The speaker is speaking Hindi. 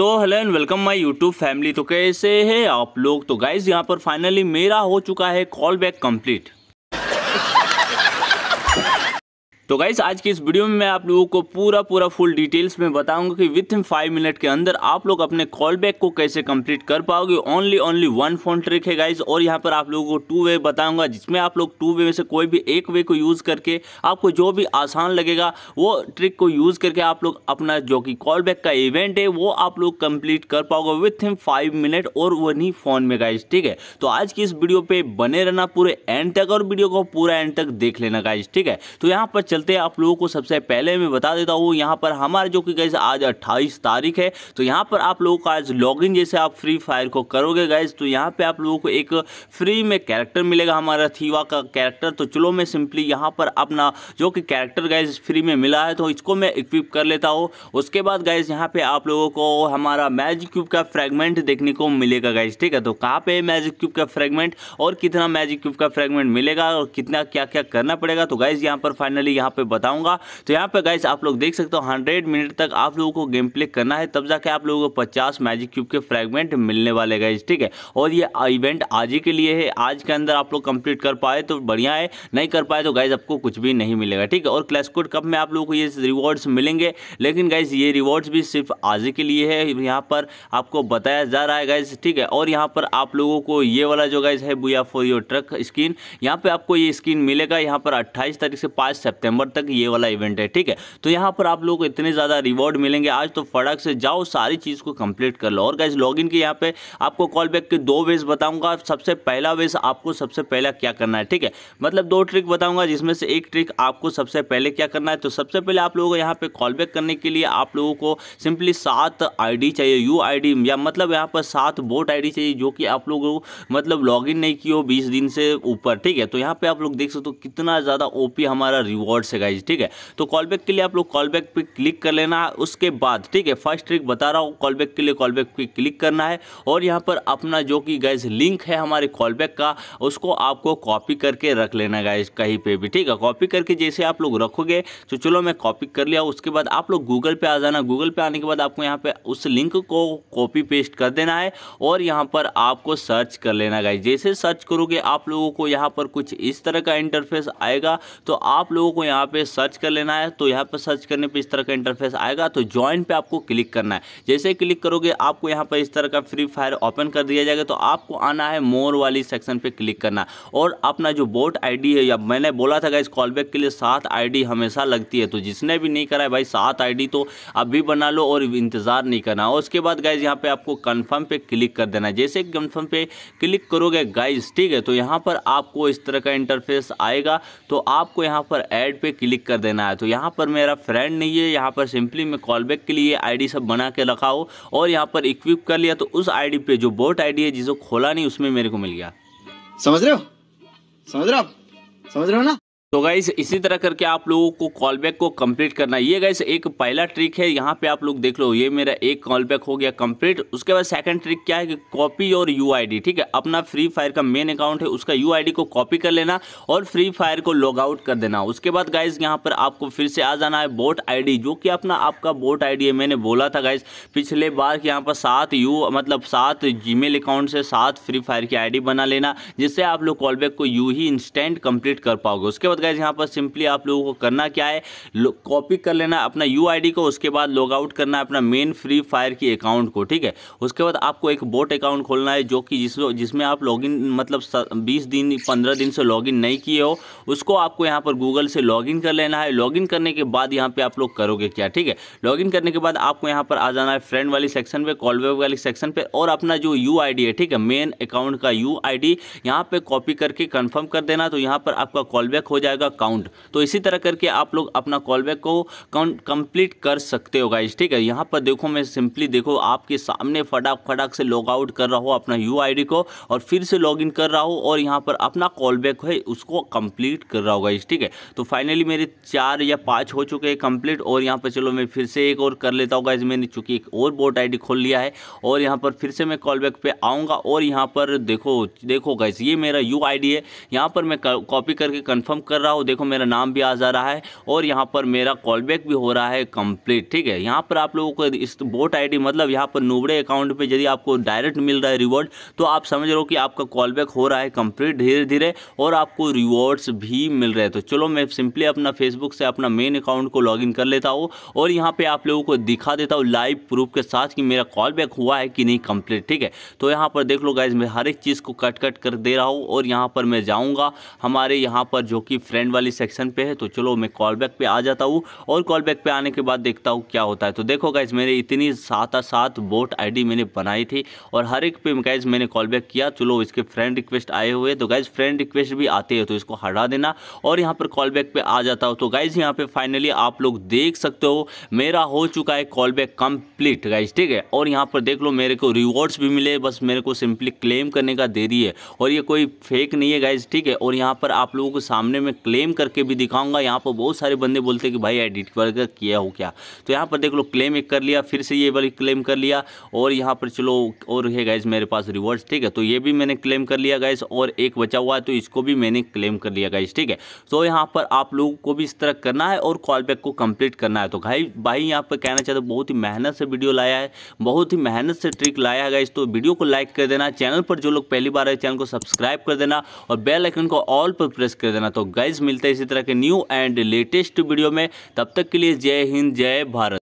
तो hello and welcome my YouTube family तो कैसे है आप लोग तो गाइज यहाँ पर फाइनली मेरा हो चुका है कॉल बैक कम्प्लीट तो गाइस आज की इस वीडियो में मैं आप लोगों को पूरा पूरा फुल डिटेल्स में बताऊंगा कि विथ इन फाइव मिनट के अंदर आप लोग अपने कॉल बैक को कैसे कंप्लीट कर पाओगे only only one phone trick है गाइस और यहाँ पर आप लोगों को टू वे बताऊंगा जिसमें आप लोग टू वे में से कोई भी एक वे को यूज़ करके आपको जो भी आसान लगेगा वो ट्रिक को यूज़ करके आप लोग अपना जो कि कॉल बैक का इवेंट है वो आप लोग कंप्लीट कर पाओगे विथ इन फाइव मिनट और वहीं फ़ोन में गाइज ठीक है तो आज की इस वीडियो पर बने रहना पूरे एंड तक और वीडियो को पूरा एंड तक देख लेना गाइज ठीक है तो यहाँ पर चल चलते आप लोगों को सबसे पहले मैं बता देता हूँ यहाँ पर हमारे जो कि गैस आज अट्ठाईस तारीख है तो यहाँ पर आप लोगों का आज लॉगिन जैसे आप फ्री फायर को करोगे गैस तो यहाँ पर आप लोगों को एक फ्री में कैरेक्टर मिलेगा हमारा थीवा का कैरेक्टर तो चलो मैं सिंपली यहाँ पर अपना जो कि कैरेक्टर गैस फ्री में मिला है तो इसको मैं इक्विप कर लेता हूँ उसके बाद गैस यहाँ पर आप लोगों को हमारा मैजिक क्यूब का फ्रेगमेंट देखने को मिलेगा गैस ठीक है तो कहाँ पे मैजिक क्यूब का फ्रेगमेंट और कितना मैजिक क्यूब का फ्रेगमेंट मिलेगा और कितना क्या क्या करना पड़ेगा तो गैस यहाँ पर फाइनली यहाँ पे बताऊंगा तो यहाँ पे गाइस आप लोग देख सकते हो हंड्रेड मिनट तक आप लोगों को गेम प्ले करना है तब जाके आप लोगों को पचास मैजिक क्यूब के फ्रेगमेंट मिलने वाले गाइज ठीक है और ये इवेंट आज ही के लिए है आज के अंदर आप लोग कंप्लीट कर पाए तो बढ़िया है नहीं कर पाए तो गाइज आपको कुछ भी नहीं मिलेगा ठीक है और क्लैश कोड कप में आप लोगों को ये रिवॉर्ड्स मिलेंगे लेकिन गाइज ये रिवॉर्ड्स भी सिर्फ आज ही के लिए है यहाँ पर आपको बताया जा रहा है गाइज ठीक है और यहाँ पर आप लोगों को ये वाला जो गाइज है booyah for your truck skin यहाँ पे आपको ये स्किन मिलेगा यहाँ पर अट्ठाईस तारीख से पाँच सेप्टेम्बर सितंबर तक ये वाला इवेंट है ठीक है तो यहाँ पर आप लोग को इतने ज़्यादा रिवॉर्ड मिलेंगे आज तो फटाक से जाओ सारी चीज़ को कंप्लीट कर लो और लॉग इन के यहाँ पे आपको कॉल बैक के दो वेज बताऊंगा सबसे पहला वेज आपको सबसे पहला क्या करना है ठीक है मतलब दो ट्रिक बताऊंगा जिसमें से एक ट्रिक आपको सबसे पहले क्या करना है तो सबसे पहले आप लोगों को यहाँ पे कॉल बैक करने के लिए आप लोगों को सिंपली सात आईडी चाहिए यू आईडी या मतलब यहाँ पर सात वोट आईडी चाहिए जो कि आप लोगों को मतलब लॉगिन नहीं किया हो बीस दिन से ऊपर ठीक है तो यहाँ पे आप लोग देख सकते हो कितना ज़्यादा ओपी हमारा रिवॉर्ड वर्ड से गाइज ठीक है तो कॉल बैक के लिए आप लोग कॉल बैक पर क्लिक कर लेना उसके बाद ठीक है फर्स्ट ट्रिक बता रहा हूँ कॉल बैक के लिए कॉल बैक पर क्लिक करना है और यहाँ पर अपना जो कि गाइज लिंक है हमारे कॉल बैक का उसको आपको कॉपी करके रख लेना गाइज कहीं पर भी ठीक है कॉपी करके जैसे आप लोग रखोगे तो चलो मैं कॉपी कर लिया उसके बाद आप लोग गूगल पे आ जाना गूगल पे आने के बाद आपको यहाँ पे उस लिंक को कॉपी पेस्ट कर देना है और यहाँ पर आपको सर्च कर लेना गाइज जैसे सर्च करोगे आप लोगों को यहाँ पर कुछ इस तरह का इंटरफेस आएगा तो आप लोगों को यहाँ पे सर्च कर लेना है तो यहाँ पर सर्च करने पर इस तरह का इंटरफेस आएगा तो ज्वाइन पर आपको क्लिक करना है जैसे क्लिक करोगे आपको यहाँ पर इस तरह का फ्री फायर ओपन कर दिया जाएगा तो आपको आना है मोर वाली सेक्शन पर क्लिक करना और अपना जो बोट आईडी है या मैंने बोला था इस कॉलबैक के लिए सात आई हमेशा लगती है तो जिसने भी नहीं करा है भाई सात आई तो अभी बना लो और इंतज़ार नहीं करना और उसके बाद गाइज यहाँ पे आपको कन्फर्म पे क्लिक कर देना है जैसे कन्फर्म पे क्लिक करोगे गाइज ठीक है तो यहाँ पर आपको इस तरह का इंटरफेस आएगा तो आपको यहाँ पर ऐड पे क्लिक कर देना है तो यहाँ पर मेरा फ्रेंड नहीं है यहाँ पर सिंपली मैं कॉल बैक के लिए आईडी सब बना के रखा हो और यहाँ पर इक्विप कर लिया तो उस आईडी पे जो बोट आईडी है जिसको खोला नहीं उसमें मेरे को मिल गया समझ रहे हो समझ रहे हो समझ रहे हो ना तो गाइस इसी तरह करके आप लोगों को कॉल बैक को कंप्लीट करना ये गाइस एक पहला ट्रिक है यहाँ पे आप लोग देख लो ये मेरा एक कॉल बैक हो गया कंप्लीट उसके बाद सेकंड ट्रिक क्या है कि कॉपी और यूआईडी ठीक है अपना फ्री फायर का मेन अकाउंट है उसका यूआईडी को कॉपी कर लेना और फ्री फायर को लॉग आउट कर देना उसके बाद गाइज यहाँ पर आपको फिर से आ जाना है बोट आई जो कि अपना आपका बोट आई है मैंने बोला था गाइज पिछले बार के यहाँ पर सात यू मतलब सात जी अकाउंट से सात फ्री फायर की आई बना लेना जिससे आप लोग कॉल बैक को यू ही इंस्टेंट कंप्लीट कर पाओगे उसके बाद बाद यहाँ पर सिंपली आप लोगों को करना क्या है कॉपी कर लेना अपना यू को उसके बाद लॉग आउट करना है अपना मेन फ्री फायर की अकाउंट को ठीक है उसके बाद आपको एक बोट अकाउंट खोलना है जो कि जिस जिसमें आप लॉगिन मतलब बीस दिन पंद्रह दिन से लॉगिन नहीं किए हो उसको आपको यहाँ पर गूगल से लॉगिन कर लेना है लॉगिन करने के बाद यहाँ पे आप लोग करोगे क्या ठीक है लॉगिन करने के बाद आपको यहाँ पर आ जाना है फ्रेंड वाली सेक्शन पे कॉलवेब वाली सेक्शन पे और अपना जो यू है ठीक है मेन अकाउंट का यू आई यहाँ पे कॉपी करके कन्फर्म कर देना तो यहाँ पर आपका कॉलबैक हो जाए जाएगा काउंट तो इसी तरह करके आप लोग अपना कॉल बैक को काउंट कंप्लीट कर सकते हो गाइज ठीक है यहाँ पर देखो मैं सिंपली देखो आपके सामने फटाक फटाक से लॉग आउट कर रहा हूँ अपना यू आई को और फिर से लॉग इन कर रहा हूँ और यहाँ पर अपना कॉल बैक है उसको कंप्लीट कर रहा हूँ गाइज ठीक है तो फाइनली मेरे चार या पाँच हो चुके हैं कंप्लीट और यहाँ पर चलो मैं फिर से एक और कर लेता हूँ गाइज मैंने चूँकि एक और बोट आई खोल लिया है और यहाँ पर फिर से मैं कॉल बैक पर आऊँगा और यहाँ पर देखो देखो गाइज ये मेरा यू है यहाँ पर मैं कॉपी करके कन्फर्म कर कर रहा हूँ देखो मेरा नाम भी आ जा रहा है और यहाँ पर मेरा कॉल बैक भी हो रहा है कंप्लीट ठीक है यहाँ पर आप लोगों को इस बोट आईडी मतलब यहाँ पर नूबड़े अकाउंट पे यदि आपको डायरेक्ट मिल रहा है रिवॉर्ड तो आप समझ रहे हो कि आपका कॉल बैक हो रहा है कंप्लीट धीरे धीरे और आपको रिवॉर्ड्स भी मिल रहे हैं तो चलो मैं सिंपली अपना फेसबुक से अपना मेन अकाउंट को लॉग कर लेता हूँ और यहाँ पर आप लोगों को दिखा देता हूँ लाइव प्रूफ के साथ कि मेरा कॉल बैक हुआ है कि नहीं कंप्लीट ठीक है तो यहाँ पर देख लो गाइज मैं हर एक चीज़ को कट कट कर दे रहा हूँ और यहाँ पर मैं जाऊँगा हमारे यहाँ पर जो कि फ्रेंड वाली सेक्शन पे है तो चलो मैं कॉल बैक पे आ जाता हूँ और कॉल बैक पे आने के बाद देखता हूँ क्या होता है तो देखो गाइज मेरे इतनी सात सात बोट आई मैंने बनाई थी और हर एक पे गाइज मैंने कॉल बैक किया चलो इसके फ्रेंड रिक्वेस्ट आए हुए तो गाइज फ्रेंड रिक्वेस्ट भी आते हैं तो इसको हटा देना और यहाँ पर कॉल बैक पे आ जाता हो तो गाइज यहाँ पे फाइनली आप लोग देख सकते हो मेरा हो चुका है कॉल बैक कंप्लीट गाइज ठीक है और यहाँ पर देख लो मेरे को रिवॉर्ड्स भी मिले बस मेरे को सिंपली क्लेम करने का देरी है और ये कोई फेक नहीं है गाइज ठीक है और यहाँ पर आप लोगों को सामने में क्लेम करके भी दिखाऊंगा यहाँ पर बहुत सारे बंदे बोलते हैं कि भाई एडिट वर्कर किया हो क्या तो यहाँ पर देख लो क्लेम एक कर लिया फिर से ये वाली क्लेम कर लिया और यहाँ पर चलो और है गैस मेरे पास रिवर्स ठीक है तो ये भी मैंने क्लेम कर लिया गैस और एक बचा हुआ है तो इसको भी मैंने क्लेम कर लिया गैस ठीक है तो यहाँ पर आप लोगों को भी इस तरह करना है और कॉल बैक को कंप्लीट करना है तो भाई भाई यहाँ पर कहना चाहते बहुत ही मेहनत से वीडियो लाया है बहुत ही मेहनत से ट्रिक लाया है गैस तो वीडियो को लाइक कर देना चैनल पर जो लोग पहली बार है चैनल को सब्सक्राइब कर देना और बेल आइकन को ऑल पर प्रेस कर देना तो गैस गाइज मिलते हैं इसी तरह के न्यू एंड लेटेस्ट वीडियो में तब तक के लिए जय हिंद जय भारत